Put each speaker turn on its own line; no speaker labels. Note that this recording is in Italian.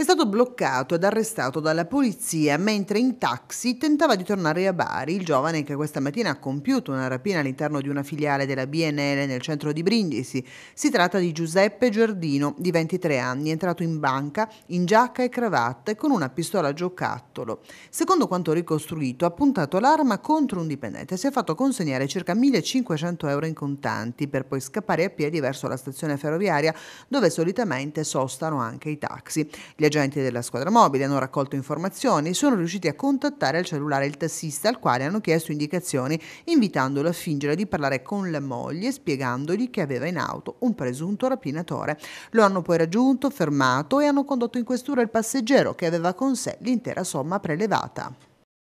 è stato bloccato ed arrestato dalla polizia mentre in taxi tentava di tornare a Bari il giovane che questa mattina ha compiuto una rapina all'interno di una filiale della BNL nel centro di Brindisi. Si tratta di Giuseppe Giardino, di 23 anni, entrato in banca in giacca e cravatta e con una pistola a giocattolo. Secondo quanto ricostruito, ha puntato l'arma contro un dipendente e si è fatto consegnare circa 1500 euro in contanti per poi scappare a piedi verso la stazione ferroviaria dove solitamente sostano anche i taxi. Gli agenti della squadra mobile hanno raccolto informazioni e sono riusciti a contattare al cellulare il tassista al quale hanno chiesto indicazioni, invitandolo a fingere di parlare con la moglie, spiegandogli che aveva in auto un presunto rapinatore. Lo hanno poi raggiunto, fermato e hanno condotto in questura il passeggero che aveva con sé l'intera somma prelevata.